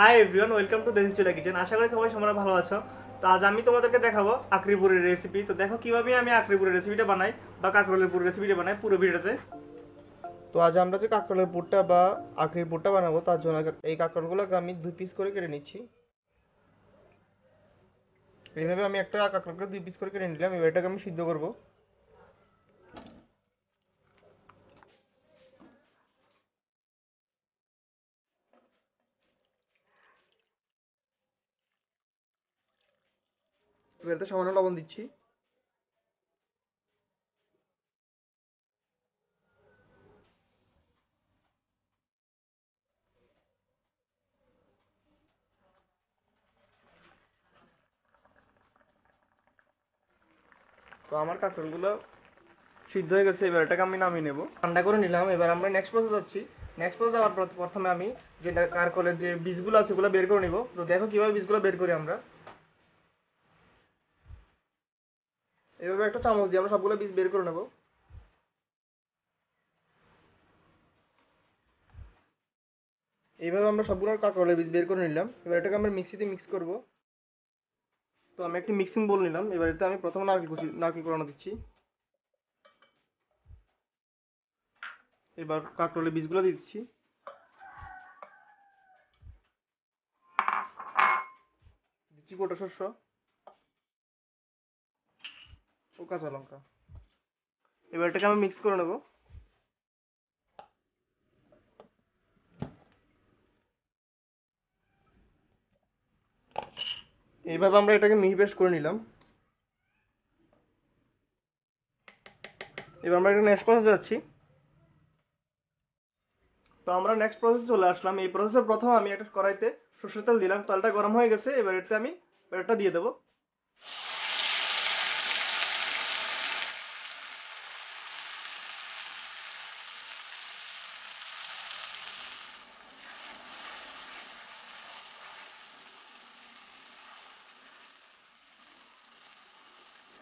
hi everyone welcome to দেশি চুলা kitchen আশা করি সবাই সবাই ভালো আছো তো আজ আমি তোমাদেরকে দেখাবো আকরিপুরের রেসিপি তো দেখো কীভাবে আমি আকরিপুরের রেসিপিটা বানাই বা কাঁকরোলের পুরো রেসিপিটা বানাই পুরো ভিডিওতে তো আজ আমরা যে কাঁকরোলের পুরটা বা আখরির পুরটা বানাবো তার জন্য এই কাঁকরোলগুলোকে আমি দুই পিস করে কেটে নিচ্ছি এইভাবে আমি একটা কাঁকরোলকে দুই পিস করে কেটে নিলাম এবার এটাকে আমি সিদ্ধ করবো তো সামান্য লবণ দিচ্ছি তো আমার কাঁকড়গুলো সিদ্ধ হয়ে গেছে এবার এটাকে আমি নামিয়ে নেব ঠান্ডা করে নিলাম এবার আমরা নেক্সট প্রসেস যাচ্ছি নেক্সট প্রসেস যাওয়ার প্রথমে আমি যেটা কারকলের যে বীজগুলো আছে ওগুলো বের করে নিব তো দেখো কীভাবে বীজগুলো বের করি আমরা এভাবে একটা চামচ দিয়ে আমরা সবগুলো বীজ বের করে নেব এইভাবে আমরা সবগুলো কাঁকড়লের বীজ বের করে নিলাম এবার এটাকে আমরা মিক্সিতে মিক্স করব তো আমি একটি মিক্সিং বোল নিলাম এবার এটা আমি প্রথমে নারকেল কুচি নারকেল কোরানো দিচ্ছি এবার কাঁকড়লের বীজগুলো দিচ্ছি দিচ্ছি গোটা শস্য ও কাঁচা লঙ্কা এবার এটাকে আমি মিক্স করে নেব এইভাবে আমরা এটাকে মিহি করে নিলাম এবার আমরা একটা নেক্সট প্রসেস যাচ্ছি তো আমরা নেক্সট প্রসেস চলে আসলাম এই প্রসেসে প্রথম আমি একটা কড়াইতে সর্ষের তেল দিলাম তেলটা গরম হয়ে গেছে এবার এটাতে আমি ব্যাটারটা দিয়ে দেবো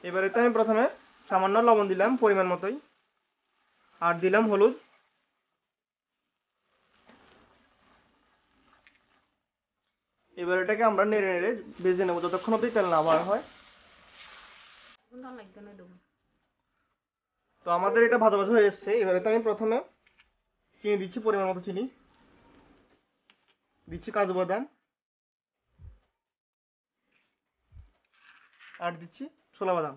এবারে তো আমি প্রথমে সামান্য লবণ দিলাম পরিমাণ মতোই আর দিলাম হলুদ এবার এটাকে আমরা নেড়ে নেড়ে বেজে নেবো যতক্ষণ অব্দি তেল না বার হয় তো আমাদের এটা ভাজা ভাজা হয়ে এসছে এবারে তো আমি প্রথমে চিনি দিচ্ছি পরিমাণ মতো চিনি দিচ্ছি কাজু বাদাম আর দিচ্ছি ছোলা বাদাম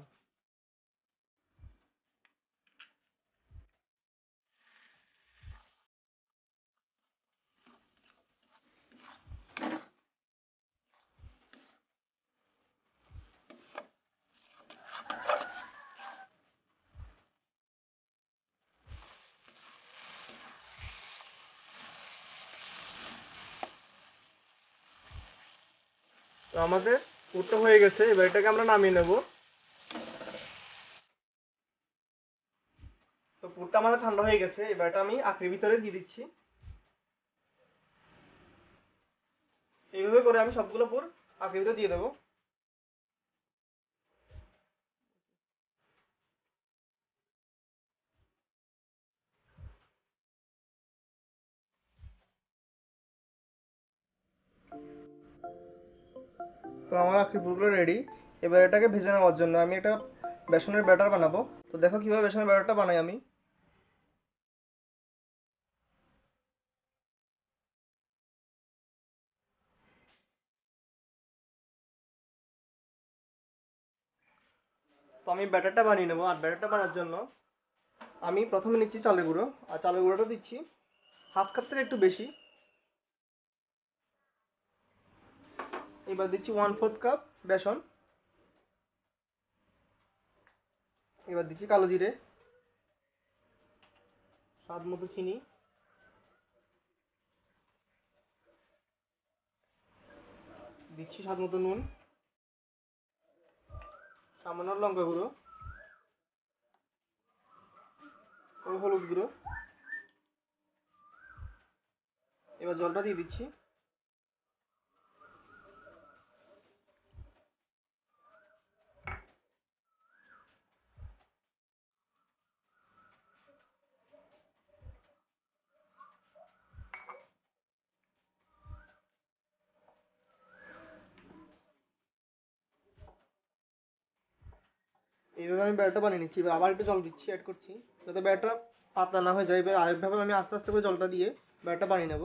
আমাদের পুরটা হয়ে গেছে এবার এটাকে আমরা নামিয়ে নেবো পুরটা আমাদের ঠান্ডা হয়ে গেছে এবার এটা আমি আখের ভিতরে দিয়ে দিচ্ছি এইভাবে করে আমি সবগুলো পুর আখের ভিতরে দিয়ে দেবো তো আমার আখি পুরগুলো রেডি এবার এটাকে ভেজে নেওয়ার জন্য আমি একটা বেসনের ব্যাটার বানাবো তো দেখো কীভাবে বেসনের ব্যাটারটা বানাই আমি তো আমি ব্যাটারটা বানিয়ে নেবো আর ব্যাটারটা বানার জন্য আমি প্রথমে নিচ্ছি চালের গুঁড়ো আর চালের গুঁড়োটা দিচ্ছি হাফ কাপ থেকে একটু বেশি এবার দিচ্ছি ওয়ান ফোর্থ কাপ বেসন এবার দিচ্ছি কালো জিরে স্বাদ মতো চিনি দিচ্ছি স্বাদ মতো নুন সামান্য লঙ্কা গুঁড়ো ও হলুদ গুঁড়ো এবার জলটা দিয়ে দিচ্ছি এইভাবে আমি ব্যাটারটা বানিয়ে নিচ্ছি এবার আবার একটু জল দিচ্ছি অ্যাড করছি যাতে ব্যাটারটা পাতলা না হয়ে যায় এবার আরেকভাবে আমি আস্তে আস্তে করে জলটা দিয়ে ব্যাটারটা বানিয়ে নেব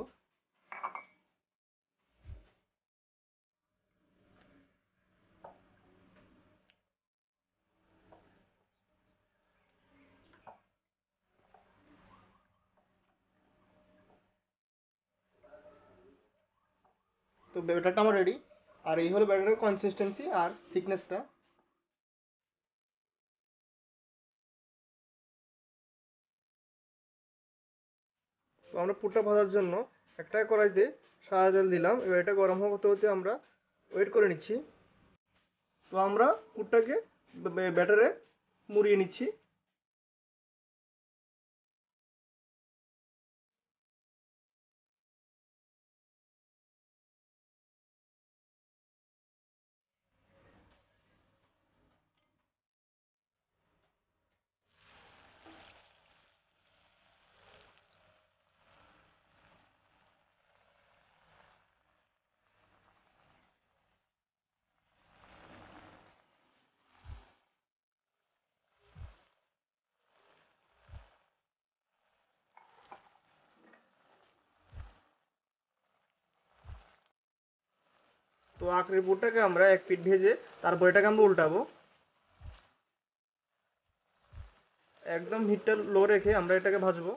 তো ব্যাটারটা আমার রেডি আর এই হলো ব্যাটারের কনসিস্টেন্সি আর থিকনেসটা তো আমরা পুরটা ভাজার জন্য একটা কড়াইতে সাদা তেল দিলাম এবার এটা গরম হতে হতে আমরা ওয়েট করে নিচ্ছি তো আমরা পুরটাকে ব্যাটারে মুড়িয়ে নিচ্ছি তো আখের পুরটাকে আমরা এক পিট ভেজে তারপর এটাকে আমরা উল্টাবো একদম হিটটা লো রেখে আমরা এটাকে ভাজবো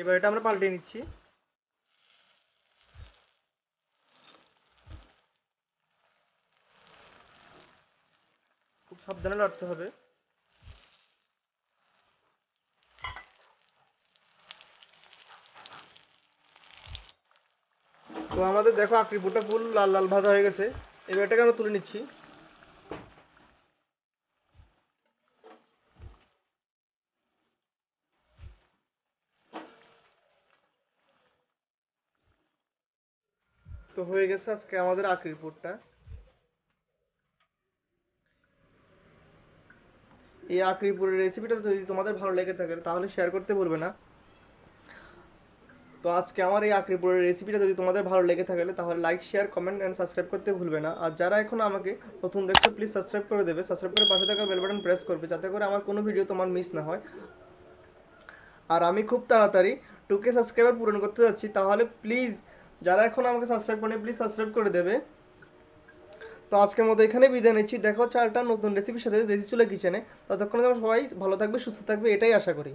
এবার এটা আমরা পাল্টে নিচ্ছি খুব সাবধানে লাড়তে হবে তো আমাদের দেখো আকৃপুরটা ফুল লাল লাল ভাজা হয়ে গেছে এবার এটাকে আমরা তুলে নিচ্ছি তো হয়ে গেছে আজকে আমাদের আকৃপুরটা এই আকরিপুরের রেসিপিটা যদি তোমাদের ভালো লেগে থাকে তাহলে শেয়ার করতে ভুলবে না তো আজকে আমার এই আঁকড়ি পোলাওয়ের রেসিপিটা যদি তোমাদের ভালো লেগে থাকে তাহলে like share comment and subscribe করতে ভুলবে না আর যারা এখন আমাকে প্রথম দেখছো প্লিজ সাবস্ক্রাইব করে দেবে সাবস্ক্রাইব করে পাশে থাকা বেল বাটন প্রেস করবে যাতে করে আমার কোনো ভিডিও তোমার মিস না হয় আর আমি খুব তাড়াতাড়ি টুকে সাবস্ক্রাইবার পূরণ করতে যাচ্ছি তাহলে প্লিজ যারা এখন আমাকে সাবস্ক্রাইব করে প্লিজ সাবস্ক্রাইব করে দেবে তো আজকের মতো এখানে বিদায় নিচ্ছি দেখো চারটা নতুন রেসিপির সাথে দেশি চুলা কিচেনে ততক্ষণে তোমরা সবাই ভালো থাকবে সুস্থ থাকবে এটাই আশা করি